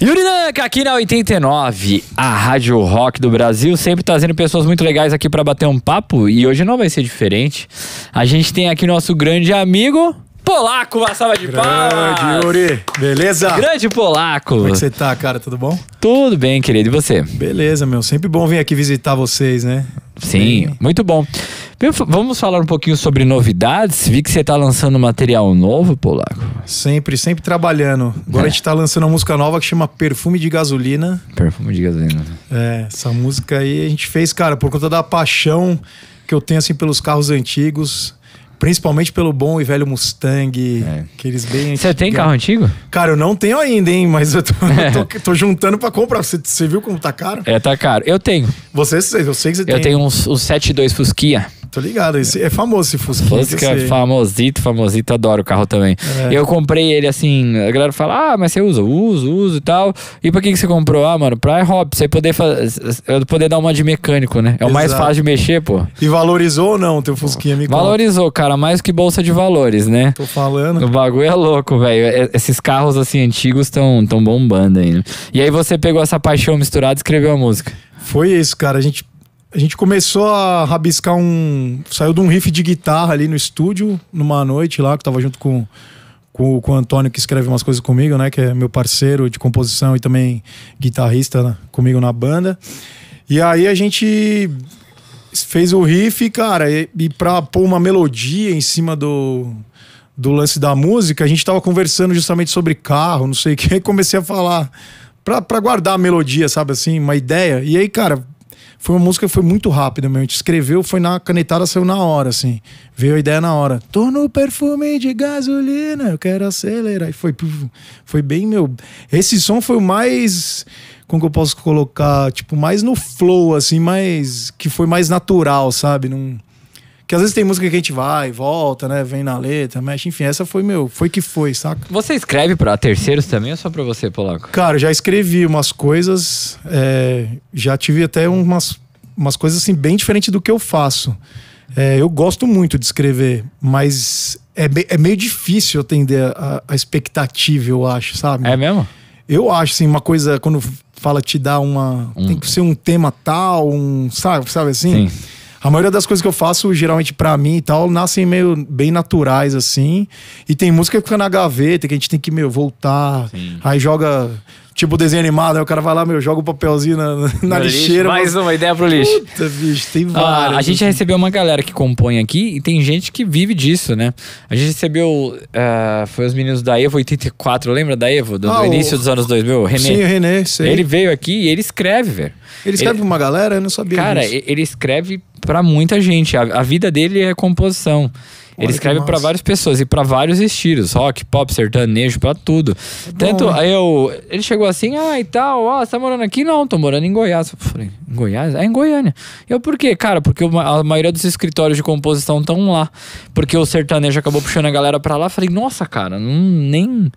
Yuri Nanka, aqui na 89, a Rádio Rock do Brasil, sempre trazendo pessoas muito legais aqui para bater um papo e hoje não vai ser diferente. A gente tem aqui nosso grande amigo Polaco, uma salva de Grande, palmas. Yuri. Beleza? Grande Polaco. Como é que você tá, cara? Tudo bom? Tudo bem, querido. E você? Beleza, meu. Sempre bom vir aqui visitar vocês, né? Sim, bem. muito bom. Vamos falar um pouquinho sobre novidades. Vi que você está lançando material novo, Polaco. Sempre, sempre trabalhando. Agora é. a gente está lançando uma música nova que chama Perfume de Gasolina. Perfume de Gasolina. É, essa música aí a gente fez, cara, por conta da paixão que eu tenho assim pelos carros antigos. Principalmente pelo bom e velho Mustang. É. Aqueles bem. Você tem carro antigo? Cara, eu não tenho ainda, hein? Mas eu tô, eu é. tô, tô juntando pra comprar. Você, você, viu como tá caro? É, tá caro. Eu tenho. Você, eu sei que você eu tem. Eu tenho uns, uns 7.2 Fusquia. Tô ligado, esse é famoso esse Fusquinha. Fusca, é esse... famosito, famosito, adoro o carro também. É. Eu comprei ele assim, a galera fala, ah, mas você usa, uso, uso e tal. E pra que, que você comprou? Ah, mano, pra hobby, você poder fazer, eu poder dar uma de mecânico, né? É o mais fácil de mexer, pô. E valorizou ou não teu Fusquinha, me Valorizou, cara, mais que bolsa de valores, né? Tô falando. O bagulho é louco, velho. Esses carros, assim, antigos estão tão bombando ainda. E aí você pegou essa paixão misturada e escreveu a música. Foi isso, cara. A gente a gente começou a rabiscar um. Saiu de um riff de guitarra ali no estúdio, numa noite lá, que eu tava junto com, com, com o Antônio, que escreve umas coisas comigo, né? Que é meu parceiro de composição e também guitarrista né, comigo na banda. E aí a gente fez o riff, cara, e, e pra pôr uma melodia em cima do, do lance da música, a gente tava conversando justamente sobre carro, não sei o que, e comecei a falar. para pra guardar a melodia, sabe assim, uma ideia. E aí, cara, foi uma música que foi muito rápida, meu. A gente escreveu, foi na canetada, saiu na hora, assim. Veio a ideia na hora. Tô no perfume de gasolina, eu quero acelerar. E foi, foi bem, meu. Esse som foi o mais. Como que eu posso colocar? Tipo, mais no flow, assim, mais. Que foi mais natural, sabe? Não que às vezes tem música que a gente vai, volta, né? Vem na letra, mexe, enfim, essa foi meu, foi que foi, saca? Você escreve para terceiros também ou só pra você, Polaco? Cara, já escrevi umas coisas, é, já tive até umas, umas coisas assim, bem diferente do que eu faço. É, eu gosto muito de escrever, mas é, é meio difícil atender a, a, expectativa, eu acho, sabe? É mesmo? Eu acho, assim, uma coisa, quando fala te dá uma. Tem que ser um tema tal, um. Sabe, sabe assim? Sim. A maioria das coisas que eu faço, geralmente para mim e tal, nascem meio bem naturais, assim. E tem música que fica na gaveta, que a gente tem que, meio voltar. Sim. Aí joga Tipo desenho animado, aí o cara vai lá, meu, joga o um papelzinho na, na lixeira. Lixo. Mais uma ideia pro lixo. Puta, bicho, tem várias. Ah, a gente recebeu uma galera que compõe aqui e tem gente que vive disso, né? A gente recebeu, uh, foi os meninos da Evo 84, lembra da Evo? Do, ah, do início o... dos anos 2000, o René. Sim, o René, sei. Ele veio aqui e ele escreve, velho. Ele escreve ele... pra uma galera? Eu não sabia Cara, disso. ele escreve para muita gente. A, a, vida dele é composição. Ele escreve para várias pessoas e para vários estilos, rock, pop, sertanejo, para tudo. É bom, Tanto aí né? eu, ele chegou assim, ah, e tal, ó, você tá morando aqui? Não, tô morando em Goiás. Eu falei, em Goiás? É em Goiânia. Eu por quê? Cara, porque a maioria dos escritórios de composição estão lá. Porque o sertanejo acabou puxando a galera para lá. Falei, nossa, cara, não, nem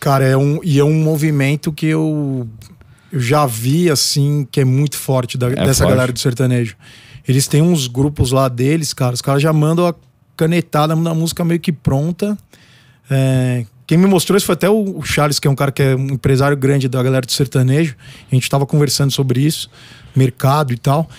Cara, é um e é um movimento que eu eu já vi assim que é muito forte da, é dessa forte. galera do sertanejo. Eles têm uns grupos lá deles, cara. Os caras já mandam a canetada na música meio que pronta. É, quem me mostrou isso foi até o Charles, que é um cara que é um empresário grande da galera do sertanejo. A gente estava conversando sobre isso, mercado e tal.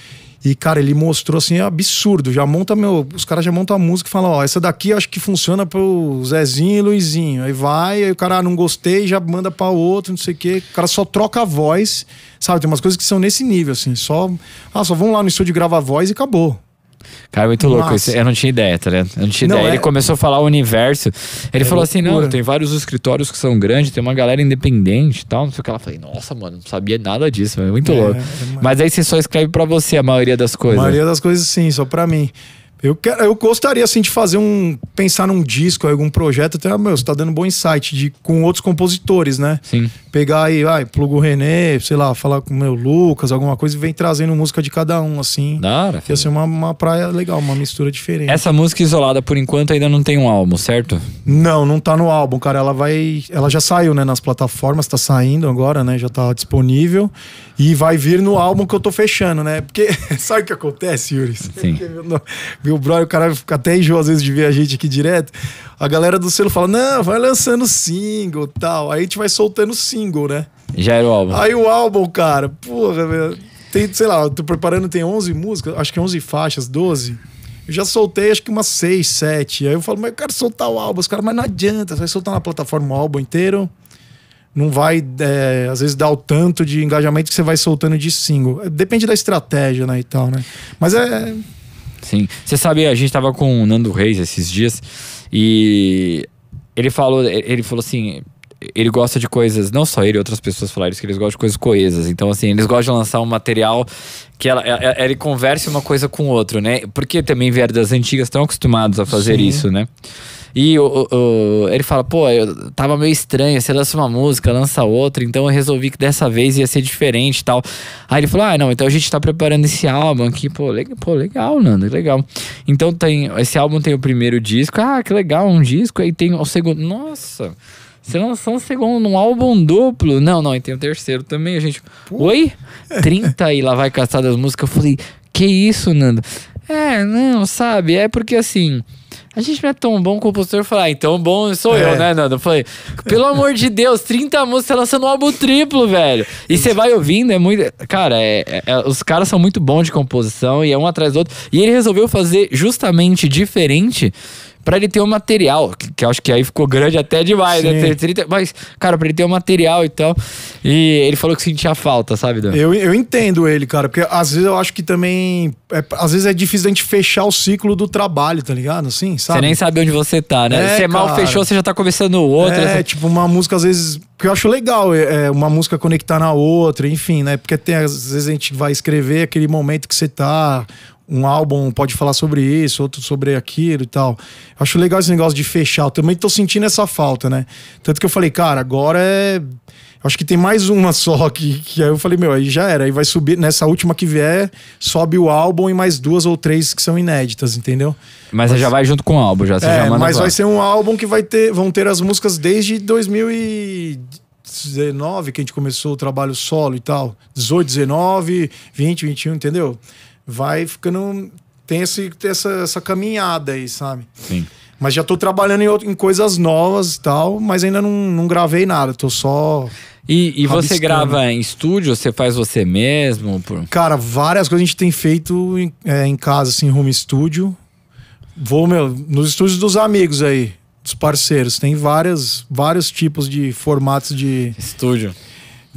E, cara, ele mostrou assim, é absurdo. Já monta, meu. Os caras já montam a música e falam, ó, essa daqui acho que funciona pro Zezinho e Luizinho. Aí vai, aí o cara ah, não gostei, já manda para outro, não sei o quê. O cara só troca a voz, sabe? Tem umas coisas que são nesse nível, assim, só. Ah, só vão lá no estúdio gravar a voz e acabou. Cara, muito Nossa. louco. Isso, eu não tinha ideia, tá ligado? Eu não tinha não, ideia. É... Ele começou a falar o universo. Ele é falou loucura. assim: não, tem vários escritórios que são grandes, tem uma galera independente e tal. Não sei o que. Ela falei, nossa, mano, não sabia nada disso, é muito é, louco. É mas... mas aí você só escreve para você a maioria das coisas. A maioria das coisas, sim, só para mim. Eu, quero, eu gostaria, assim, de fazer um. pensar num disco, algum projeto, até, ah, meu, você tá dando um bom insight de, com outros compositores, né? Sim. Pegar aí, vai, plugo o René, sei lá, falar com o meu Lucas, alguma coisa, e vem trazendo música de cada um, assim. Da hora. Ia ser uma, uma praia legal, uma mistura diferente. Essa música isolada, por enquanto, ainda não tem um álbum, certo? Não, não tá no álbum, cara. Ela vai. Ela já saiu, né, nas plataformas, tá saindo agora, né? Já tá disponível. E vai vir no álbum que eu tô fechando, né? Porque sabe o que acontece, Yuri? Sim. Meu, meu brother, o cara fica até enjoa às vezes de ver a gente aqui direto. A galera do selo fala: não, vai lançando single tal. Aí a gente vai soltando single, né? Já era o álbum. Aí o álbum, cara, porra, meu, tem, sei lá, tô preparando, tem 11 músicas, acho que 11 faixas, 12. Eu já soltei acho que umas 6, 7. Aí eu falo, mas eu quero soltar o álbum. Os caras, mas não adianta, você vai soltar na plataforma o álbum inteiro não vai, é, às vezes, dar o tanto de engajamento que você vai soltando de single. Depende da estratégia, né, e tal, né? Mas é... é- Sim. Você sabe, a gente tava com o Nando Reis esses dias e ele falou, ele falou assim, ele gosta de coisas, não só ele, outras pessoas falaram isso, que eles gostam de coisas coesas. Então, assim, eles gostam de lançar um material que ela, ela, ele converse uma coisa com o outro, né? Porque também vieram das antigas, estão acostumados a fazer Sim. isso, né? E o, o, ele fala, pô, eu tava meio estranho, você lança uma música, lança outra, então eu resolvi que dessa vez ia ser diferente e tal. Aí ele falou, ah, não, então a gente tá preparando esse álbum aqui, pô, legal, pô, legal, Nando, legal. Então tem, esse álbum tem o primeiro disco, ah, que legal, um disco, aí tem o segundo, nossa, você lançou um segundo, um álbum duplo. Não, não, e tem o terceiro também, a gente, pô. oi? 30 e lá vai caçar das músicas, eu falei, que isso, Nando? É, não, sabe, é porque assim a gente não é tão bom compositor. Eu falei, ah, então bom sou é. eu, né, Nando? Eu falei, pelo amor de Deus, 30 músicas, tá lançando um álbum triplo, velho. E você vai ouvindo, é muito. Cara, é, é, é, os caras são muito bons de composição e é um atrás do outro. E ele resolveu fazer justamente diferente para ele ter o um material, que, que, acho que aí ficou grande até demais, né? Sim. né? 30, mas, cara, pra ele ter o um material e tal. E ele falou que sentia falta, sabe, Dan? Eu, eu entendo ele, cara, porque às vezes eu acho que também. É, às vezes é difícil a gente fechar o ciclo do trabalho, tá ligado? Assim, sabe? Você nem sabe onde você tá, né? É, você mal fechou, você já tá começando outro. É, tipo, uma música às vezes. Porque eu acho legal é, é, uma música conectar na outra, enfim, né? Porque tem, às vezes a gente vai escrever aquele momento que você tá, um álbum pode falar sobre isso, outro sobre aquilo e tal. Acho legal esse negócio de fechar. Eu também tô sentindo essa falta, né? Tanto que eu falei, cara, agora é. Acho que tem mais uma só que, que aí eu falei, meu, aí já era. Aí vai subir, nessa última que vier, sobe o álbum e mais duas ou três que são inéditas, entendeu? Mas, mas já vai junto com o álbum, já. Você é, já manda mas vai ser um álbum que vai ter, vão ter as músicas desde 2019, que a gente começou o trabalho solo e tal. 18, 19, 20, 21, entendeu? vai ficando. Tem esse, essa, essa caminhada aí, sabe? Sim. Mas já tô trabalhando em, em coisas novas e tal, mas ainda não, não gravei nada, tô só. E, e você grava em estúdio? Você faz você mesmo? Por... Cara, várias coisas a gente tem feito em, é, em casa, assim, home studio. Vou, meu, nos estúdios dos amigos aí, dos parceiros. Tem várias, vários tipos de formatos de. Estúdio.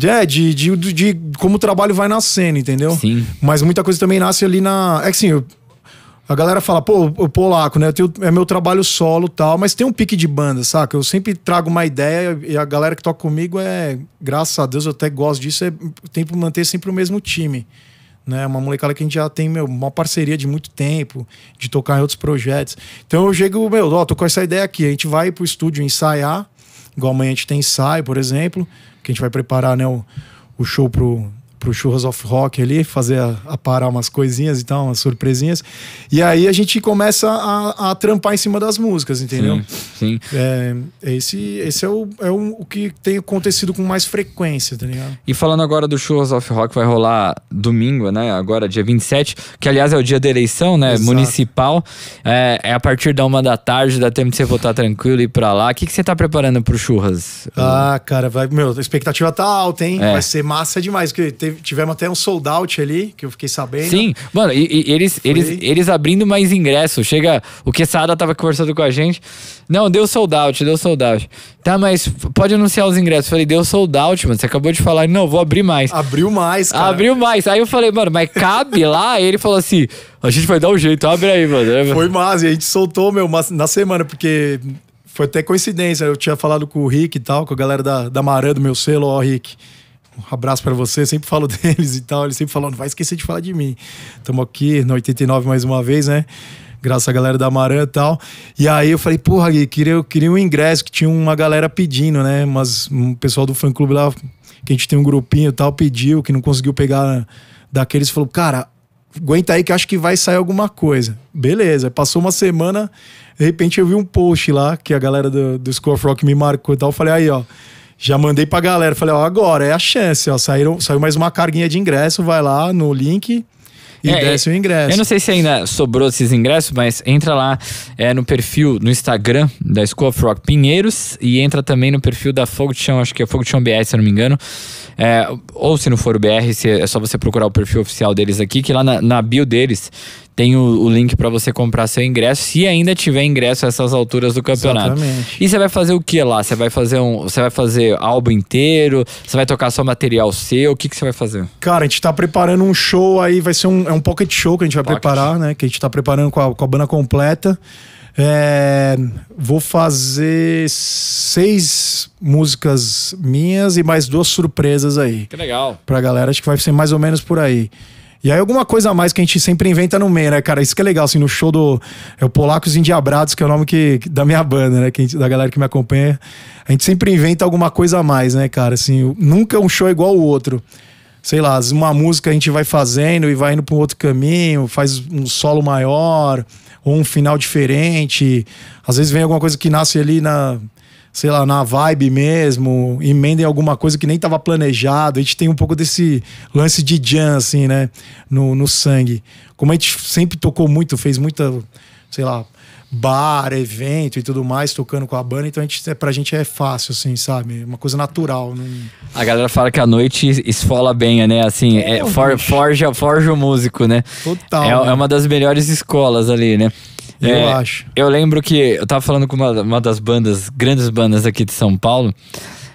É, de, de, de, como o trabalho vai nascendo, entendeu? Sim. Mas muita coisa também nasce ali na. É que assim, eu, a galera fala, pô, o polaco, né? Tenho, é meu trabalho solo tal, mas tem um pique de banda, saca? Eu sempre trago uma ideia e a galera que toca comigo é, graças a Deus, eu até gosto disso, é tempo manter sempre o mesmo time. Né, uma molecada que a gente já tem meu, uma parceria de muito tempo, de tocar em outros projetos. Então eu chego, meu, ó, tô com essa ideia aqui, a gente vai pro estúdio ensaiar, igual amanhã a gente tem ensaio, por exemplo que a gente vai preparar né, o, o show pro pro Churras of Rock ali, fazer a, a parar umas coisinhas e tal, umas surpresinhas. E aí a gente começa a, a trampar em cima das músicas, entendeu? Sim. sim. É, esse esse é, o, é o, o que tem acontecido com mais frequência, tá ligado? E falando agora do Churras of Rock, vai rolar domingo, né? Agora, dia 27, que aliás é o dia da eleição, né? Exato. Municipal. É, é, a partir da uma da tarde, dá tempo de você voltar tranquilo e ir pra lá. O que, que você tá preparando pro Churras? Ah, cara, vai, meu, a expectativa tá alta, hein? É. Vai ser massa demais, porque teve tivemos até um sold out ali, que eu fiquei sabendo. Sim, mano, e, e eles, eles, eles abrindo mais ingresso. Chega, o que da tava conversando com a gente. Não, deu sold out, deu sold out. Tá, mas pode anunciar os ingressos. falei, deu sold out, mano. Você acabou de falar, não, vou abrir mais. Abriu mais, cara. Abriu mais. Aí eu falei, mano, mas cabe lá? Aí ele falou assim, a gente vai dar um jeito, abre aí, mano. Foi mais, e a gente soltou, meu, na semana, porque foi até coincidência. Eu tinha falado com o Rick e tal, com a galera da, da Maré do meu selo, ó, Rick um abraço para você, sempre falo deles e tal, eles sempre falam, não vai esquecer de falar de mim. Estamos aqui na 89 mais uma vez, né? Graças à galera da Maran e tal. E aí eu falei, porra, Gui, queria, eu queria um ingresso, que tinha uma galera pedindo, né? Mas um pessoal do fã clube lá, que a gente tem um grupinho e tal, pediu, que não conseguiu pegar daqueles, falou, cara, aguenta aí que acho que vai sair alguma coisa. Beleza, passou uma semana, de repente eu vi um post lá que a galera do, do Score Rock me marcou e tal. Eu falei, aí ó, já mandei pra galera, falei, ó, agora é a chance, ó, saíram, saiu mais uma carguinha de ingresso, vai lá no link e é, desce é, o ingresso. Eu não sei se ainda sobrou esses ingressos, mas entra lá é, no perfil, no Instagram da School of Rock Pinheiros e entra também no perfil da Fogo de Chão, acho que é Fogo de Chão BR, se eu não me engano. É, ou se não for o BR, se, é só você procurar o perfil oficial deles aqui, que lá na, na bio deles tem o, o link para você comprar seu ingresso, se ainda tiver ingresso a essas alturas do campeonato. Exatamente. E você vai fazer o que lá? Você vai fazer um, você vai fazer álbum inteiro? Você vai tocar só material seu? O que que você vai fazer? Cara, a gente tá preparando um show aí, vai ser um é um pocket show que a gente vai pocket. preparar, né? Que a gente tá preparando com a, com a banda completa. É, vou fazer seis músicas minhas e mais duas surpresas aí. Que legal. Pra galera, acho que vai ser mais ou menos por aí. E aí alguma coisa a mais que a gente sempre inventa no meio, né, cara? Isso que é legal, assim, no show do é o Polacos Endiabrados, que é o nome que, da minha banda, né? Que, da galera que me acompanha. A gente sempre inventa alguma coisa a mais, né, cara? Assim, nunca um show é igual o outro. Sei lá, uma música a gente vai fazendo e vai indo para um outro caminho, faz um solo maior, ou um final diferente. Às vezes vem alguma coisa que nasce ali na sei lá, na vibe mesmo, emendem alguma coisa que nem estava planejado. A gente tem um pouco desse lance de jam, assim, né? No, no sangue. Como a gente sempre tocou muito, fez muita, sei lá, bar, evento e tudo mais, tocando com a banda, então a gente, é, pra gente é fácil, assim, sabe? É uma coisa natural. Não... A galera fala que a noite esfola bem, né? Assim, é, é for, forja, forja o músico, né? Total. É, né? é uma das melhores escolas ali, né? Eu é, acho. Eu lembro que eu tava falando com uma, uma das bandas, grandes bandas aqui de São Paulo.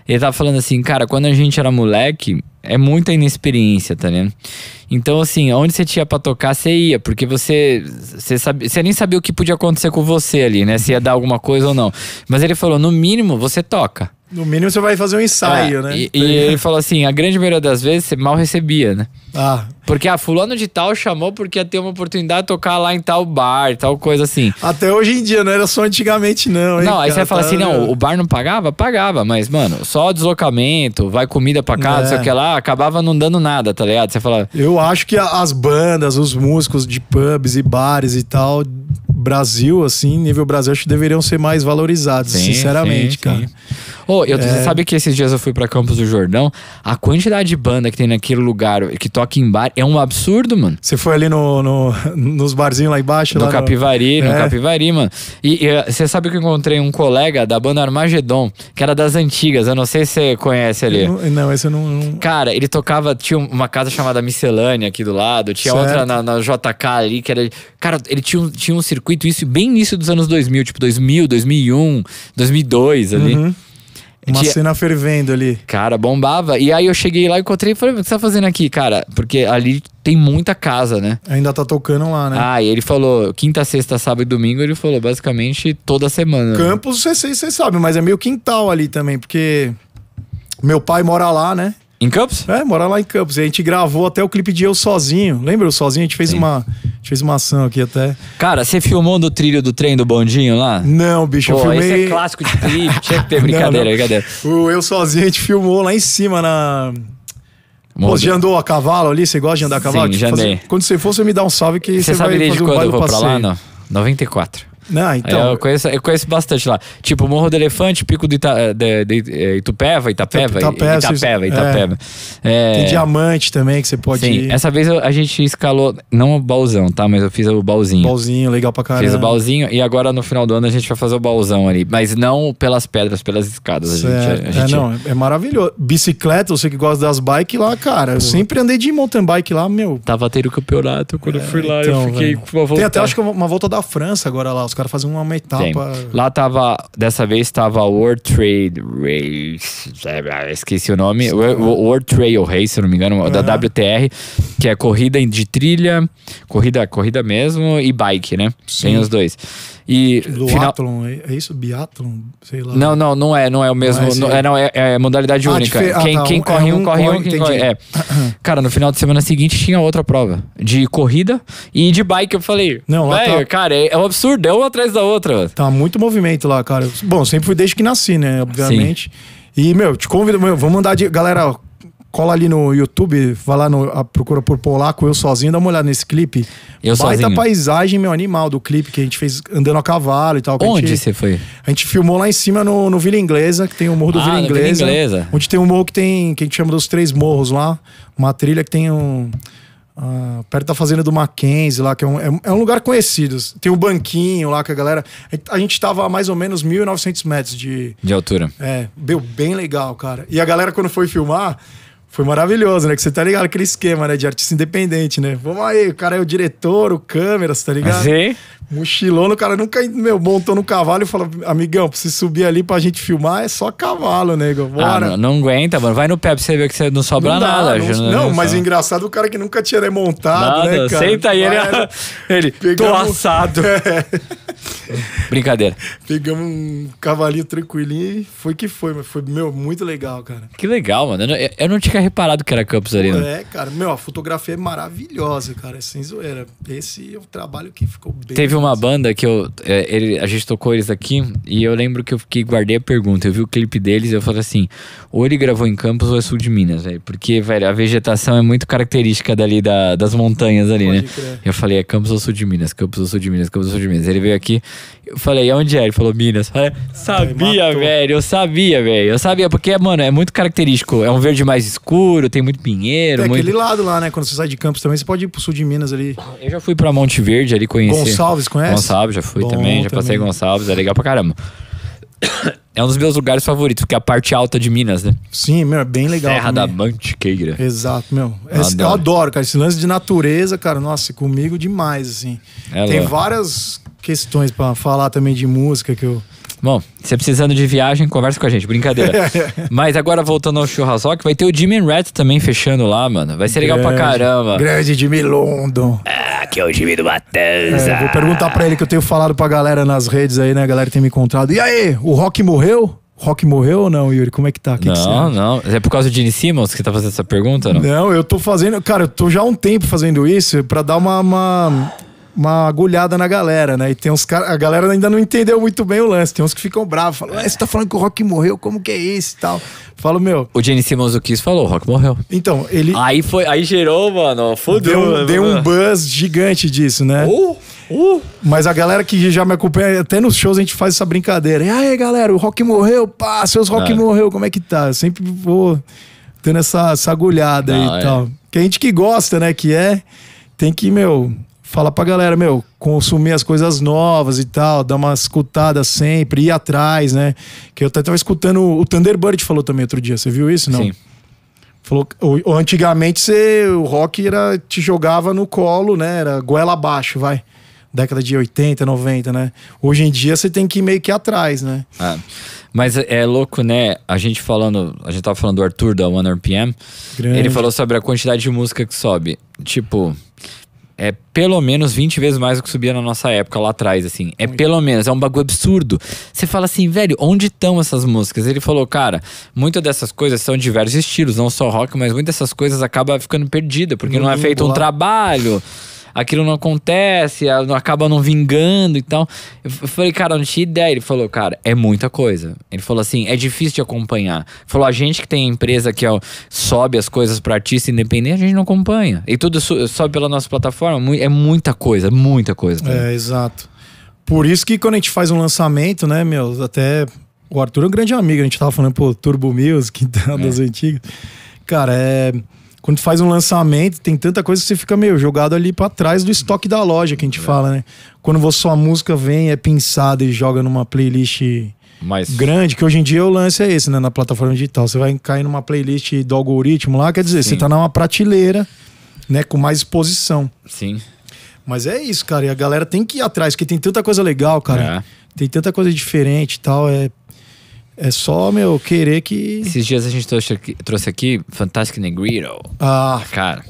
Ele tava falando assim, cara, quando a gente era moleque, é muita inexperiência, tá ligado? Então, assim, onde você tinha pra tocar, você ia, porque você você, sabe, você nem sabia o que podia acontecer com você ali, né? Se ia dar alguma coisa ou não. Mas ele falou, no mínimo, você toca. No mínimo, você vai fazer um ensaio, é, né? E, e ele falou assim, a grande maioria das vezes, você mal recebia, né? Ah. Porque a ah, fulano de tal chamou porque ia ter uma oportunidade de tocar lá em tal bar, tal coisa assim. Até hoje em dia, não era só antigamente, não. Hein, não, aí cara, você vai falar tá... assim: não, o bar não pagava? Pagava, mas, mano, só deslocamento, vai comida pra casa, é. sei o é. que lá, acabava não dando nada, tá ligado? Você fala. Eu acho que as bandas, os músicos de pubs e bares e tal, Brasil, assim, nível Brasil, acho que deveriam ser mais valorizados, sim, sinceramente, sim, cara. Sim. Oh, eu, é... Você sabe que esses dias eu fui para Campos do Jordão, a quantidade de banda que tem naquele lugar que toca em bar. É um absurdo, mano. Você foi ali no, no nos barzinhos lá embaixo? No lá Capivari, no, no é. Capivari, mano. E eh, você sabe que eu encontrei um colega da banda Armagedon, que era das antigas. Eu não sei se você conhece ali. Não, não, esse eu não, não, Cara, ele tocava. Tinha uma casa chamada Miscelânea aqui do lado. Tinha certo. outra na, na, JK ali, que era. Cara, ele tinha um, tinha um circuito, isso bem início dos anos 2000, tipo 2000, 2001, 2002 ali. Uhum. Uma cena fervendo ali. Cara, bombava. E aí eu cheguei lá, encontrei e falei, o que você tá fazendo aqui, cara? Porque ali tem muita casa, né? Ainda tá tocando lá, né? Ah, e ele falou, quinta, sexta, sábado e domingo, ele falou basicamente toda semana. Né? Campos, você né? sabe, mas é meio quintal ali também, porque meu pai mora lá, né? Em Campos? É, morar lá em Campos. E a gente gravou até o clipe de Eu Sozinho. Lembra eu sozinho? A gente fez Sim. uma. gente fez uma ação aqui até. Cara, você filmou no trilho do trem do bondinho lá? Não, bicho, Pô, eu filmei. Esse é clássico de clipe, tinha que ter brincadeira, brincadeira. O Eu Sozinho a gente filmou lá em cima na. Pô, você andou a cavalo ali? Você gosta de andar a cavalo? Sim, tipo, já andei. Quando você for, você me dá um salve que você, vai sabe vai fazer um quando eu vou passeio. pra lá, não? 94. Não, então. Eu conheço, eu conheço bastante lá. Tipo, Morro do Elefante, Pico do Ita, de, de, de é, Itupeva, Itapeva. Itapeva, Itapeva. Itapeva. É. É... Tem diamante também que você pode. Sim, ir. essa vez eu, a gente escalou, não o balzão, tá? Mas eu fiz o balzinho. Balzinho, legal pra caramba. Fiz o balzinho e agora no final do ano a gente vai fazer o balzão ali. Mas não pelas pedras, pelas escadas. A gente, a, a gente... É, não, é maravilhoso. Bicicleta, você que gosta das bikes lá, cara. Eu sempre andei de mountain bike lá, meu. Tava tendo campeonato quando é, eu fui é, lá. Então, eu fiquei com uma volta. Tem até acho que uma volta da França agora lá. Os caras fazem uma, uma etapa. Tem. Lá tava, dessa vez tava World Trade Race, esqueci o nome, World, World Trail Race, se não me engano, é. da WTR, que é corrida de trilha, corrida, corrida mesmo e bike, né? Sim. Tem os dois. E do final... É, é isso? Biathlon? Sei lá. Não, não, não é, não é o mesmo. Não é, não, é, é, é modalidade ah, única. Ah, quem, tá, quem é corre um, corre um, quem entendi. corre. É. Cara, no final de semana seguinte tinha outra prova de corrida e de bike. Eu falei, não, lá tá... cara, é, é, um absurdo, é uma atrás da outra. Tá muito movimento lá, cara. Bom, sempre fui desde que nasci, né? Obviamente. Sim. E, meu, te convido, meu, vamos mandar de. Galera, Cola ali no YouTube, vai lá no, a procura por Polaco, eu sozinho, dá uma olhada nesse clipe. Eu Baita sozinho. paisagem, meu animal, do clipe que a gente fez andando a cavalo e tal. Onde você foi? A gente filmou lá em cima no, no Vila Inglesa, que tem o Morro do ah, Vila, Inglesa, Vila Inglesa. Onde tem um morro que tem, que a gente chama dos Três Morros lá. Uma trilha que tem um... Uh, perto da fazenda do Mackenzie lá, que é um, é, é um lugar conhecido. Tem um banquinho lá que a galera. A gente estava a mais ou menos 1.900 metros de. De altura. É, deu bem legal, cara. E a galera, quando foi filmar, foi maravilhoso, né? Que você tá ligado aquele esquema, né? De artista independente, né? Vamos aí, o cara é o diretor, o câmera, você tá ligado? Sim. Mochilona, o cara nunca, meu, montou no cavalo e falou, amigão, se subir ali pra gente filmar, é só cavalo, nego, ah, bora. Ah, não, não, aguenta, mano, vai no pé pra você ver que você não sobra não dá, nada. Não, não, não mas o engraçado, é o cara que nunca tinha remontado, nada, né, cara? Senta aí, ele, né? ele pegamos, tô assado. É. Brincadeira. Pegamos um cavalinho tranquilinho e foi que foi, mas foi, meu, muito legal, cara. Que legal, mano, eu, eu não tinha reparado que era Campos né? É, cara, meu, a fotografia é maravilhosa, cara, é sem zoeira. Esse é um trabalho que ficou bem... Teve uma banda que eu. É, ele, a gente tocou eles aqui e eu lembro que eu fiquei, guardei a pergunta. Eu vi o clipe deles e eu falei assim: ou ele gravou em Campos ou é sul de Minas, velho. Porque, velho, a vegetação é muito característica dali da, das montanhas ali, Pode né? Crer. Eu falei: é Campos ou sul de Minas, Campos ou sul de Minas, Campos ou sul de Minas. Ele veio aqui, eu falei: e onde é? Ele falou: Minas. Eu sabia, velho, eu sabia, velho. Eu sabia, porque, mano, é muito característico. É um verde mais escuro, tem muito pinheiro. É muito... aquele lado lá, né? Quando você sai de Campos também, você pode ir pro sul de Minas ali. Eu já fui pra Monte Verde ali conhecer. Gonçalves, conhece? Gonçalves, já fui Bom, também, já passei Gonçalves, é legal pra caramba. É um dos meus lugares favoritos, porque é a parte alta de Minas, né? Sim, meu, é bem legal. Serra da Mantiqueira. Exato, meu. Eu adoro. eu adoro, cara. Esse lance de natureza, cara, nossa, comigo demais, assim. É Tem várias questões para falar também de música que eu Bom, se precisando de viagem, conversa com a gente, brincadeira. Mas agora voltando ao Churras vai ter o Jimmy Red também fechando lá, mano. Vai ser legal pra caramba. Grande Jimmy London. Ah, que é o Jimmy do Matanza. É, vou perguntar pra ele que eu tenho falado pra galera nas redes aí, né? A galera tem me encontrado. E aí, o Rock morreu? Rock morreu ou não, Yuri? Como é que tá? Que não, que não. É por causa de Gene Simmons que tá fazendo essa pergunta, não? Não, eu tô fazendo. Cara, eu tô já há um tempo fazendo isso pra dar uma... uma uma agulhada na galera, né? E tem uns caras. A galera ainda não entendeu muito bem o lance. Tem uns que ficam bravos, falam, ah, você tá falando que o Rock morreu, como que é isso e tal. Falo, meu. O Jenny Simmons falou, o Rock morreu. Então, ele. Aí foi, aí gerou, mano, Fudeu. Deu, mano. deu um né, buzz gigante disso, né? Uh, uh. Mas a galera que já me acompanha, até nos shows a gente faz essa brincadeira. E aí, galera, o Rock morreu, pá, seus Rock ah. morreu, como é que tá? Eu sempre vou tendo essa, essa agulhada aí e é. tal. Que a gente que gosta, né, que é, tem que, meu, fala pra galera, meu, consumir as coisas novas e tal, dar uma escutada sempre, ir atrás, né? Que eu até tava escutando, o Thunderbird falou também outro dia, você viu isso? Não? Sim. Falou, ou antigamente você, o rock era, te jogava no colo, né? Era goela abaixo, vai. Década de 80, 90, né? Hoje em dia você tem que ir meio que atrás, né? Ah, mas é, é louco, né? A gente falando, a gente tava falando do Arthur da One RPM. Grande. Ele falou sobre a quantidade de música que sobe. Tipo, é pelo menos 20 vezes mais do que subia na nossa época lá atrás, assim. É pelo menos, é um bagulho absurdo. Você fala assim, velho, onde estão essas músicas? Ele falou, cara, muitas dessas coisas são de diversos estilos, não só rock, mas muitas dessas coisas acabam ficando perdida, porque não, não é feito um trabalho aquilo não acontece, não acaba não vingando e tal. Eu falei, cara, não tinha ideia. Ele falou, cara, é muita coisa. Ele falou assim, é difícil de acompanhar. Ele falou, a gente que tem empresa que ó, sobe as coisas para artista independente, a gente não acompanha. E tudo sobe pela nossa plataforma, é muita coisa, é muita coisa. Cara. É, exato. Por isso que quando a gente faz um lançamento, né, meu, até o Arthur é um grande amigo, a gente tava falando, pô, Turbo Music, das é. antigas. Cara, é quando faz um lançamento, tem tanta coisa que você fica meio jogado ali para trás do estoque da loja que a gente é. fala, né? Quando sua música vem, é pensada e joga numa playlist Mas... grande, que hoje em dia o lance é esse, né? Na plataforma digital. Você vai cair numa playlist do algoritmo lá, quer dizer, Sim. você tá numa prateleira, né? Com mais exposição. Sim. Mas é isso, cara. E a galera tem que ir atrás, porque tem tanta coisa legal, cara. É. Tem tanta coisa diferente e tal. É é só, meu, querer que. Esses dias a gente trouxe aqui, trouxe aqui Fantastic Negrito. Ah. Cara.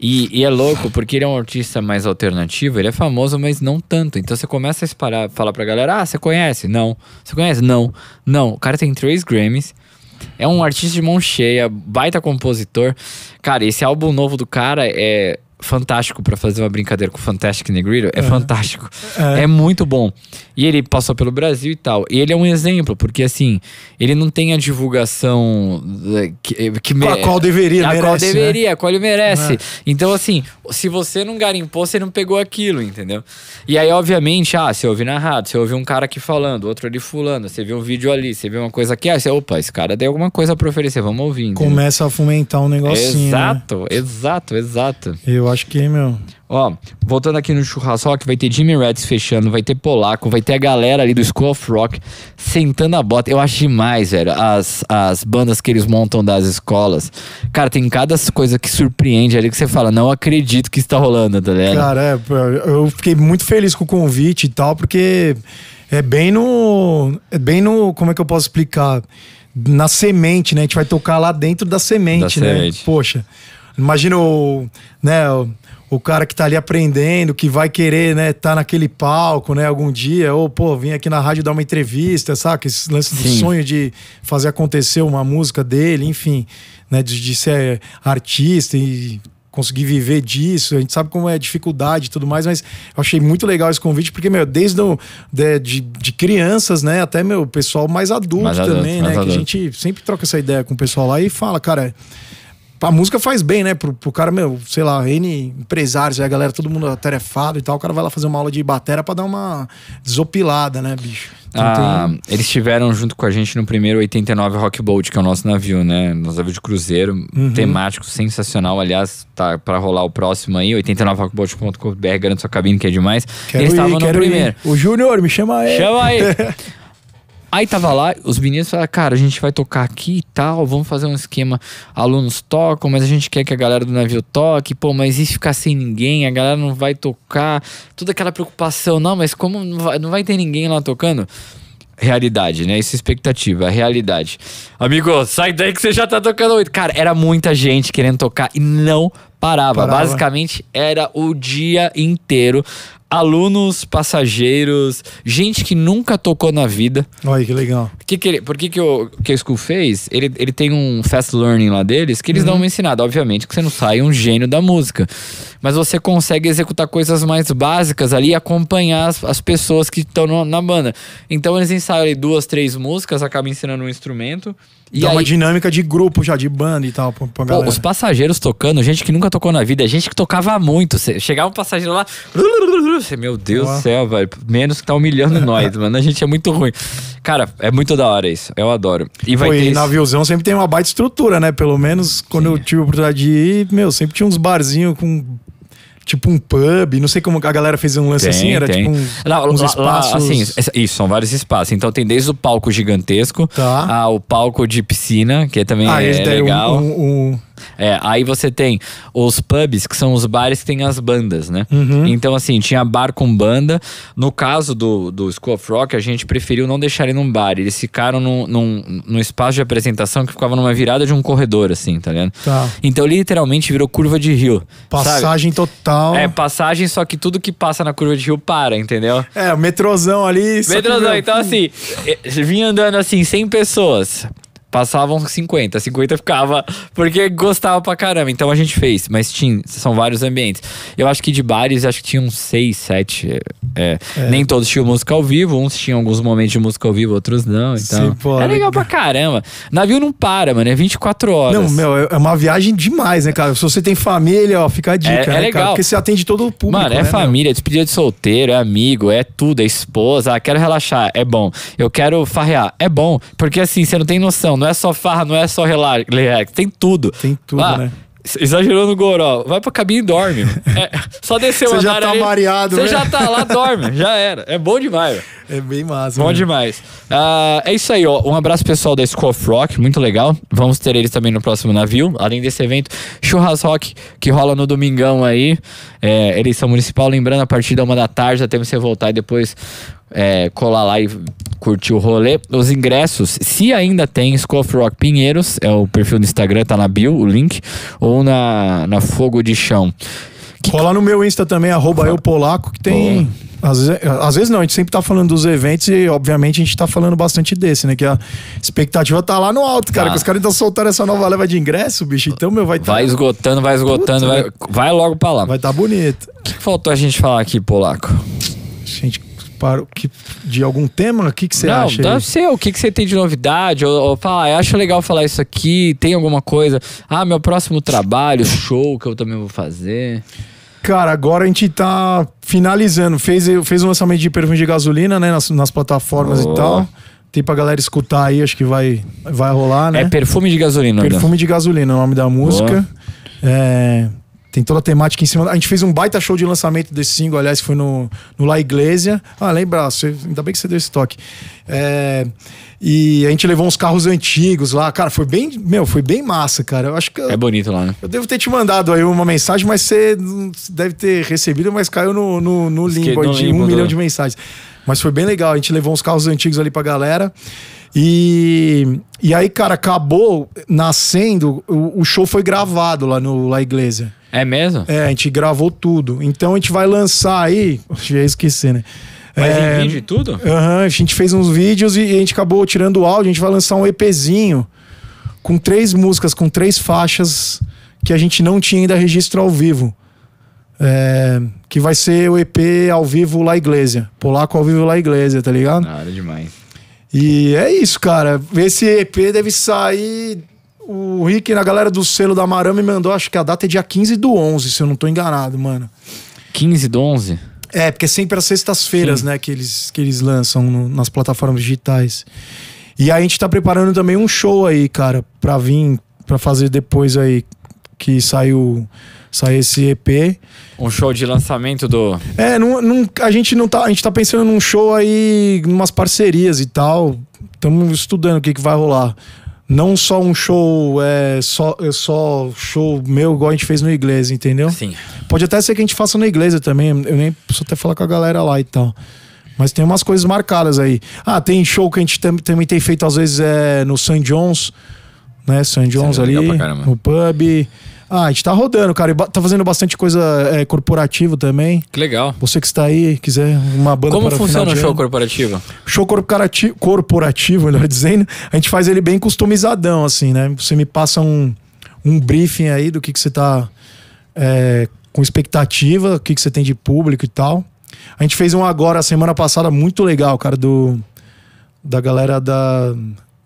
E, e, é louco, porque ele é um artista mais alternativo, ele é famoso, mas não tanto. Então você começa a disparar, falar pra galera: ah, você conhece? Não. Você conhece? Não. Não. O cara tem três Grammys. É um artista de mão cheia, baita compositor. Cara, esse álbum novo do cara é fantástico para fazer uma brincadeira com o Fantastic Negrito. É, é. fantástico. É. é. muito bom. E ele passou pelo Brasil e tal. E ele é um exemplo, porque assim, ele não tem a divulgação é, que, é, a qual deveria, a merece, qual né? deveria, né? qual ele merece. É. Então assim, se você não garimpou, você não pegou aquilo, entendeu? E aí obviamente, ah, você ouve narrado, você ouve um cara aqui falando, outro ali fulano, você vê um vídeo ali, você vê uma coisa aqui, ah, você, opa, esse cara tem alguma coisa para oferecer, vamos ouvir. Entendeu? Começa a fomentar um negocinho. Exato, né? exato, exato. Eu acho que, meu. Ó, voltando aqui no churrasco, que vai ter Jimmy Reds fechando, vai ter Polaco, vai ter a galera ali do School of Rock sentando a bota. Eu acho demais, velho, as, as bandas que eles montam das escolas. Cara, tem cada coisa que surpreende ali que você fala, não acredito que está rolando, tá galera. Cara, é, eu fiquei muito feliz com o convite e tal, porque é bem no. É bem no. Como é que eu posso explicar? na semente, né? A gente vai tocar lá dentro da semente, da né? Semente. Poxa, Imagina o, né, o, o, cara que tá ali aprendendo, que vai querer, né, tá naquele palco, né, algum dia, ou pô, vim aqui na rádio dar uma entrevista, saca? Esse lance do Sim. sonho de fazer acontecer uma música dele, enfim, né, de, de ser artista e conseguir viver disso. A gente sabe como é a dificuldade e tudo mais, mas eu achei muito legal esse convite, porque, meu, desde o, de, de, de, crianças, né, até, meu, pessoal mais adulto mais também, né, adulto, né, que adulto. a gente sempre troca essa ideia com o pessoal lá e fala, cara a música faz bem, né? Pro, pro cara, meu, sei lá, N empresários, a galera, todo mundo atarefado e tal. O cara vai lá fazer uma aula de batera pra dar uma desopilada, né, bicho? Então, ah, tem... Eles estiveram junto com a gente no primeiro 89 Rock Boat, que é o nosso navio, né? Nosso navio de cruzeiro, uhum. temático, sensacional. Aliás, tá pra rolar o próximo aí, 89rockboat.com.br, garante sua cabine, que é demais. Quero eles estavam no quero primeiro. Ir. O Júnior, me chama aí. Chama aí. Aí tava lá, os meninos falaram, cara, a gente vai tocar aqui e tal, vamos fazer um esquema, alunos tocam, mas a gente quer que a galera do navio toque, pô, mas e ficar sem ninguém, a galera não vai tocar, toda aquela preocupação, não, mas como não vai, não vai ter ninguém lá tocando? realidade, né? Isso é expectativa, é realidade. Amigo, sai daí que você já tá tocando oito. Cara, era muita gente querendo tocar e não parava. parava. Basicamente, era o dia inteiro alunos, passageiros, gente que nunca tocou na vida. Olha que legal. Que que ele, por que, que, o, que a School fez? Ele, ele tem um fast learning lá deles que eles uhum. dão uma ensinada. Obviamente que você não sai um gênio da música, mas você consegue executar coisas mais básicas ali e acompanhar as, as pessoas que estão na banda. Então eles ensaiam ali duas, três músicas, acabam ensinando um instrumento. E Dá aí... uma dinâmica de grupo já, de banda e tal, pra, pra Pô, Os passageiros tocando, gente que nunca tocou na vida, é gente que tocava muito. chegava um passageiro lá, meu Deus do céu, velho. Menos que tá humilhando nós, mano. A gente é muito ruim. Cara, é muito da hora isso. Eu adoro. E vai Pô, ter. E naviozão sempre tem uma baita estrutura, né? Pelo menos quando Sim. eu tive a oportunidade de ir, meu, sempre tinha uns barzinhos com tipo um pub, não sei como a galera fez um lance tem, assim, era tem. tipo um, lá, uns lá, espaços... Lá, assim, isso, são vários espaços. Então tem desde o palco gigantesco tá. ao palco de piscina, que também ah, é, é legal. Um, um, um... É, aí você tem os pubs, que são os bares que tem as bandas, né? Uhum. Então, assim, tinha bar com banda. No caso do, do School of Rock, a gente preferiu não deixar ele num bar. Eles ficaram num, num, num espaço de apresentação que ficava numa virada de um corredor, assim, tá ligado? Tá. Então, literalmente virou curva de rio. Passagem sabe? total. Legal. É, passagem, só que tudo que passa na curva de rio para, entendeu? É, o metrozão ali. Metrozão, que... então assim, eh, vim andando assim, 100 pessoas passavam 50, 50 ficava porque gostava pra caramba. Então a gente fez, mas tinha, são vários ambientes. Eu acho que de bares, acho que tinham 6, 7. É. É. Nem todos tinham música ao vivo, uns tinham alguns momentos de música ao vivo, outros não. Então Sim, pô, é legal pra caramba. Navio não para, mano, é 24 horas. Não, meu, é, é uma viagem demais, né, cara? Se você tem família, ó, fica a é, dica, é, né, legal. Cara? Porque você atende todo o público. Mano, é né, família, não? despedida de solteiro, é amigo, é tudo, é esposa. Ah, quero relaxar, é bom. Eu quero farrear, é bom. Porque assim, você não tem noção não é só farra, não é só relax, tem tudo. Tem tudo, ah, né? Exagerou no goró. Vai pra cabine e dorme. É, só descer o andar Você já tá aí, mareado. Você né? já tá lá, dorme. Já era. É bom demais. É bem massa. Bom mesmo. Né? demais. Ah, é isso aí, ó. Um abraço pessoal da School of Rock. Muito legal. Vamos ter eles também no próximo navio. Além desse evento, Churras Rock, que rola no domingão aí. É, eleição municipal. Lembrando, a partir da uma da tarde já temos que voltar e depois é, colar lá e curtir o rolê. Os ingressos, se ainda tem School of Rock Pinheiros, é o perfil do Instagram, tá na bio, o link, ou na, na Fogo de Chão. Que... Cola no meu Insta também, arroba eu polaco, que tem. Às vezes, às vezes, não, a gente sempre tá falando dos eventos e, obviamente, a gente tá falando bastante desse, né? Que a expectativa tá lá no alto, cara. Que tá. os caras estão soltando essa nova leva de ingresso, bicho. Então, meu, vai tá... Vai esgotando, vai esgotando, vai, vai logo pra lá. Vai tá bonito. O que, que faltou a gente falar aqui, polaco? A gente que, de algum tema? O que, que você não, acha? Não, sei o que, que você tem de novidade. Ou, ou fala, acho legal falar isso aqui, tem alguma coisa. Ah, meu próximo trabalho, show que eu também vou fazer. Cara, agora a gente tá finalizando. Fez, fez um lançamento de perfume de gasolina, né? Nas, nas plataformas oh. e tal. Tem pra galera escutar aí, acho que vai, vai rolar, né? É perfume de gasolina. Perfume não. de gasolina, é o nome da música. Oh. É, tem toda a temática em cima. A gente fez um baita show de lançamento desse single, aliás, que foi no, no La Iglesia. Ah, lembra, você, ainda bem que você deu esse toque. É, e a gente levou uns carros antigos lá. Cara, foi bem. Meu, foi bem massa, cara. Eu acho que. é bonito lá, né? Eu devo ter te mandado aí uma mensagem, mas você deve ter recebido, mas caiu no, no, no limbo de um milhão de mensagens. Mas foi bem legal. A gente levou uns carros antigos ali pra galera. E, e aí, cara, acabou nascendo. O, o show foi gravado lá no La Iglesia. É mesmo? É, a gente gravou tudo. Então a gente vai lançar aí. Já esqueci, né? Mas é, em vídeo e tudo? Aham, uh -huh, a gente fez uns vídeos e a gente acabou tirando o áudio. A gente vai lançar um EPzinho com três músicas, com três faixas que a gente não tinha ainda registro ao vivo. É, que vai ser o EP ao vivo lá igreja. Polaco ao vivo lá igreja, tá ligado? Nada demais. E é isso, cara. Esse EP deve sair o Rick, na galera do selo da Marama, me mandou, acho que a data é dia 15 do 11, se eu não tô enganado, mano. 15 do 11? É, porque é sempre às sextas-feiras, né, que eles, que eles lançam no, nas plataformas digitais. E a gente tá preparando também um show aí, cara, pra vir, pra fazer depois aí que saiu sair esse EP. Um show de lançamento do. É, a gente não tá. A gente tá pensando num show aí, umas parcerias e tal. Estamos estudando o que, que vai rolar não só um show, é, só, é, só show meu, igual a gente fez no inglês, entendeu? Sim. Pode até ser que a gente faça no inglês também, eu nem preciso até falar com a galera lá e tal. Mas tem umas coisas marcadas aí. Ah, tem show que a gente tam, também tem feito às vezes é, no St. John's, né? St. John's é ali, no pub. Ah, a gente tá rodando, cara. E tá fazendo bastante coisa é, corporativa também. Que legal. Você que está aí, quiser uma banda Como funciona o, o show corporativo? Show corporativo, corporativo, melhor dizendo, a gente faz ele bem customizadão, assim, né? Você me passa um, um briefing aí do que, que você tá é, com expectativa, o que, que você tem de público e tal. A gente fez um agora, semana passada, muito legal, cara, do... Da galera da...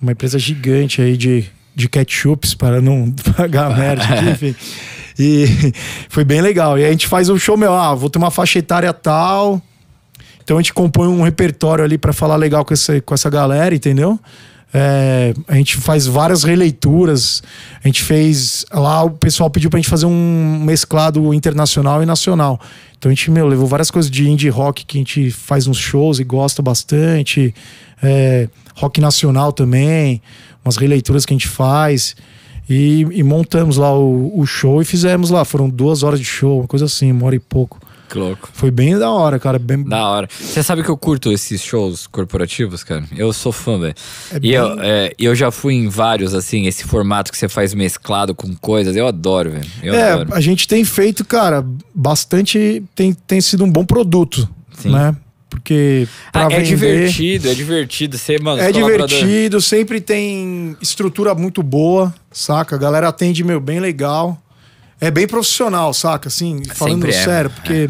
Uma empresa gigante aí de de ketchups para não pagar merda, enfim. E foi bem legal. E a gente faz um show, meu, ah, vou ter uma faixa etária tal. Então a gente compõe um repertório ali para falar legal com essa, com essa galera, entendeu? É, a gente faz várias releituras. A gente fez. Lá o pessoal pediu pra gente fazer um mesclado internacional e nacional. Então a gente, meu, levou várias coisas de indie rock que a gente faz uns shows e gosta bastante. É, rock nacional também umas releituras que a gente faz. E, e montamos lá o, o, show e fizemos lá. Foram duas horas de show, uma coisa assim, uma hora e pouco. Que louco. Foi bem da hora, cara. Bem... Da hora. Você sabe que eu curto esses shows corporativos, cara? Eu sou fã, velho. É e bem... eu, é, eu já fui em vários, assim, esse formato que você faz mesclado com coisas. Eu adoro, velho. É, adoro. a gente tem feito, cara, bastante. Tem, tem sido um bom produto, Sim. né? porque ah, é divertido, é divertido ser, mano. É divertido, sempre tem estrutura muito boa, saca? A galera atende meu bem legal. É bem profissional, saca? Assim, é, falando é, sério, é. porque é.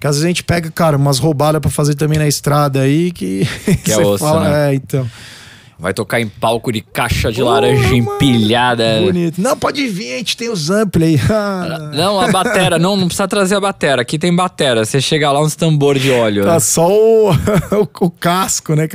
que às vezes a gente pega, cara, umas roubadas para fazer também na estrada aí que, que é osso, fala, né? é, então. Vai tocar em palco de caixa de laranja mano. empilhada. Bonito. Não, pode vir, a gente tem os ampli aí. Ah, não, a batera. Não, não precisa trazer a batera. Aqui tem batera. Você chega lá, uns tambor de óleo. Tá né? só o, o, o, casco, né,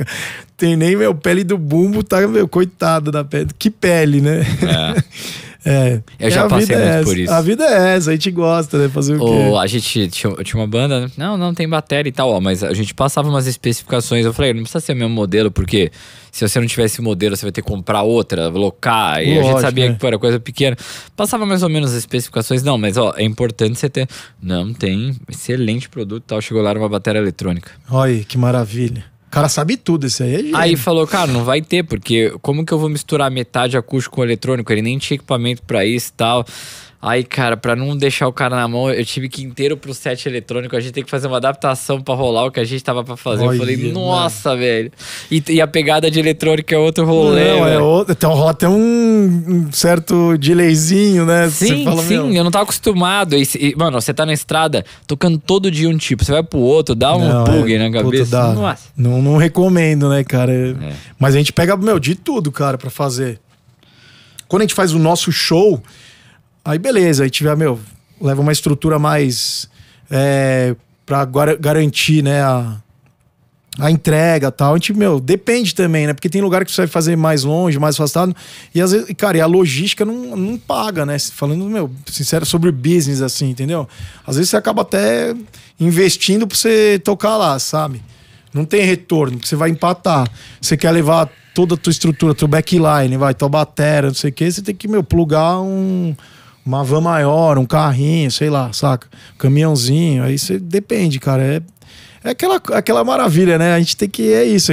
Tem nem, meu, pele do bumbo tá, meu, coitado da pele. Que pele, né? É. É, eu já passei é muito é por isso. A vida é essa, a gente gosta, né? Fazer o, o quê? A gente tinha, tinha uma banda, né? não, não tem bateria e tal, ó, mas a gente passava umas especificações. Eu falei, não precisa ser o mesmo modelo, porque se você não tivesse o modelo, você vai ter que comprar outra, locar. E Lógico, a gente sabia né? que era coisa pequena. Passava mais ou menos as especificações, não, mas ó, é importante você ter. Não, tem excelente produto e tal. Chegou lá uma bateria eletrônica. Olha, que maravilha cara sabe tudo, isso aí é gênio. Aí falou, cara, não vai ter, porque como que eu vou misturar metade acústico com eletrônico? Ele nem tinha equipamento para isso e tal. Aí, cara, para não deixar o cara na mão, eu tive que ir inteiro pro set eletrônico. A gente tem que fazer uma adaptação para rolar o que a gente tava para fazer. Olha, eu falei, nossa, mano. velho. E, e, a pegada de eletrônica é outro rolê. Não, é outro. Então rola até um, certo delayzinho, né? Sim, fala, sim. Meu. Eu não tava acostumado. E, e, mano, você tá na estrada tocando todo dia um tipo. Você vai pro outro, dá um não, é, bug é, na cabeça. nossa. Não, não recomendo, né, cara? É. Mas a gente pega, meu, de tudo, cara, para fazer. Quando a gente faz o nosso show Aí beleza, aí tiver, meu, leva uma estrutura mais é, para garantir, né, a, a entrega tal. A gente, meu, depende também, né? Porque tem lugar que você vai fazer mais longe, mais afastado. E às vezes, cara, e a logística não, não paga, né? Falando, meu, sincero, sobre business, assim, entendeu? Às vezes você acaba até investindo pra você tocar lá, sabe? Não tem retorno, você vai empatar. Você quer levar toda a tua estrutura, teu backline, vai, tua batera, não sei o quê, você tem que, meu, plugar um uma van maior, um carrinho, sei lá, saca? Caminhãozinho, aí você depende, cara. É, é aquela, aquela maravilha, né? A gente tem que. É isso,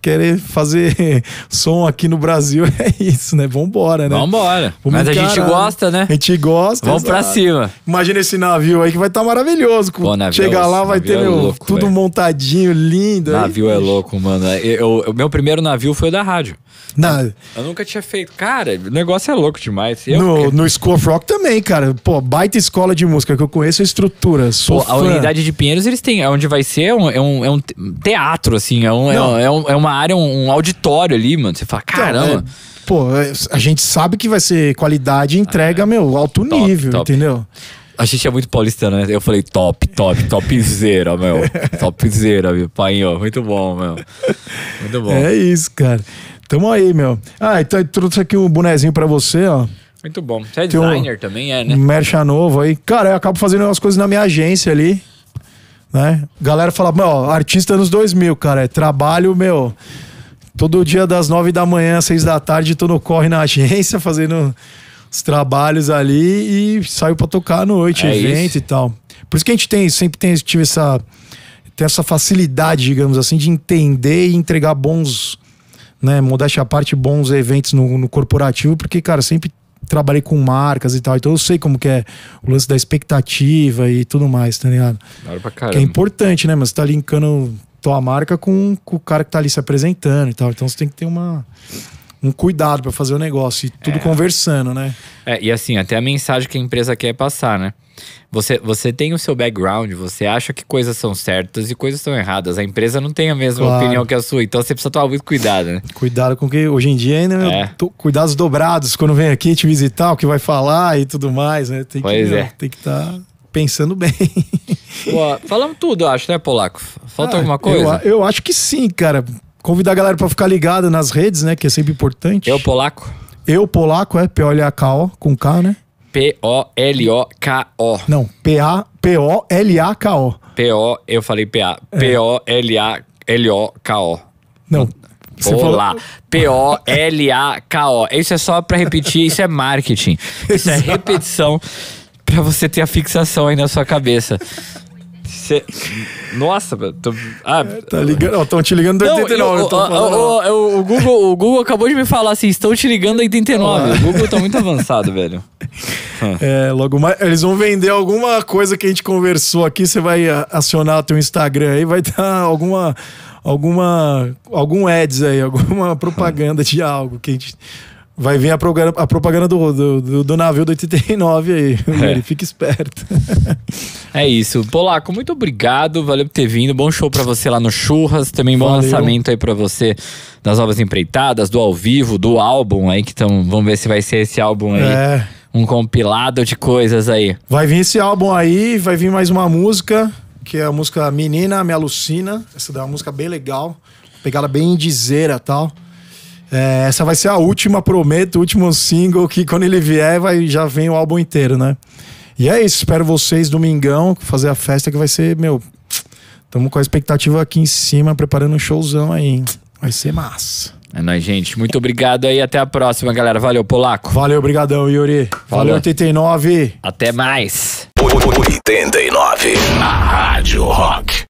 querer fazer som aqui no Brasil é isso, né? Vambora, né? Vambora. Vamos Mas a gente gosta, né? A gente gosta. Vamos exato. pra cima. Imagina esse navio aí que vai estar tá maravilhoso. Pô, navio, é Chegar lá vai ter é meu, tudo véio. montadinho, lindo. Navio aí. é louco, mano. Eu, meu primeiro navio foi o da rádio. Na... Eu, nunca tinha feito. Cara, o negócio é louco demais. Eu, no, no School of Rock também, cara. Pô, baita escola de música que eu conheço a estrutura. Sou Pô, a unidade de Pinheiros, eles têm. É Onde vai ser é um, é um, é um teatro, assim. É um, é um é é uma área, um, um auditório ali, mano. Você fala, então, caramba. É, pô, a gente sabe que vai ser qualidade entrega, ah, é. meu, alto top, nível, top. entendeu? A gente é muito paulistano, né? Eu falei top, top, topzera, meu. topzera, meu pai, ó. Muito bom, meu. Muito bom. É isso, cara. Tamo aí, meu. Ah, então eu trouxe aqui um bonezinho pra você, ó. Muito bom. Você é designer um também, é, né? Mercha novo aí. Cara, eu acabo fazendo umas coisas na minha agência ali né? Galera fala, meu, artista nos 2000, cara, é trabalho, meu. Todo dia das 9 da manhã seis 6 da tarde, tu não corre na agência fazendo os trabalhos ali e saiu para tocar à noite, é evento isso. e tal. Por isso que a gente tem, sempre tem, tive essa, tem essa facilidade, digamos assim, de entender e entregar bons, né, modéstia à parte, bons eventos no, no corporativo, porque, cara, sempre trabalhei com marcas e tal, então eu sei como que é o lance da expectativa e tudo mais, tá ligado? Que é importante, né? Mas você tá linkando tua marca com, com, o cara que tá ali se apresentando e tal. Então você tem que ter uma, um cuidado para fazer o negócio e tudo é. conversando, né? É, e assim, até a mensagem que a empresa quer passar, né? Você, você tem o seu background, você acha que coisas são certas e coisas são erradas. A empresa não tem a mesma claro. opinião que a sua, então você precisa tomar muito cuidado, né? Cuidado com que hoje em dia ainda né? é. tô, cuidados dobrados quando vem aqui te visitar, o que vai falar e tudo mais, né? Tem pois que, é. Tem que estar tá pensando bem. falamos tudo, acho, né, Polaco? Falta ah, alguma coisa? Eu, eu acho que sim, cara. Convidar a galera para ficar ligada nas redes, né? Que é sempre importante. Eu, Polaco. Eu, Polaco, é P-O-L-A-K-O, com K, né? P-O-L-O-K-O. Não, P-A-P-O-L-A-K-O. P-O, eu falei P-A. É. P-O-L-A-L-O-K-O. Não. Você Olá. P-O-L-A-K-O. Isso é só para repetir, isso é marketing. Isso é repetição para você ter a fixação aí na sua cabeça. Cê... Nossa, tô... ah, é, tá ligando, estão te ligando da 89. Não, eu, eu, eu, o, Google, o Google acabou de me falar assim: estão te ligando da 89. Ah. O Google tá muito avançado, velho. é, logo mais. Eles vão vender alguma coisa que a gente conversou aqui. Você vai ah, acionar o teu Instagram aí, vai dar alguma. alguma. algum ads aí, alguma propaganda de algo que a gente. Vai vir a, a propaganda do, do, do, navio do 89 aí. É. Fica esperto. é isso. Polaco, muito obrigado. Valeu por ter vindo. Bom show para você lá no Churras. Também bom Valeu. lançamento aí para você das novas empreitadas, do ao vivo, do álbum aí. que tão, Vamos ver se vai ser esse álbum aí. É um compilado de coisas aí. Vai vir esse álbum aí, vai vir mais uma música, que é a música Menina Me Alucina. Essa é uma música bem legal, pegada bem e tal. É, essa vai ser a última, prometo, o último single, que quando ele vier, vai, já vem o álbum inteiro, né? E é isso, espero vocês domingão, fazer a festa que vai ser, meu. Tamo com a expectativa aqui em cima, preparando um showzão aí. Hein? Vai ser massa. É nóis, gente. Muito obrigado aí. Até a próxima, galera. Valeu, Polaco. Valeu, obrigadão, Yuri. Valeu, 89. Até mais. 89. A Rádio Rock.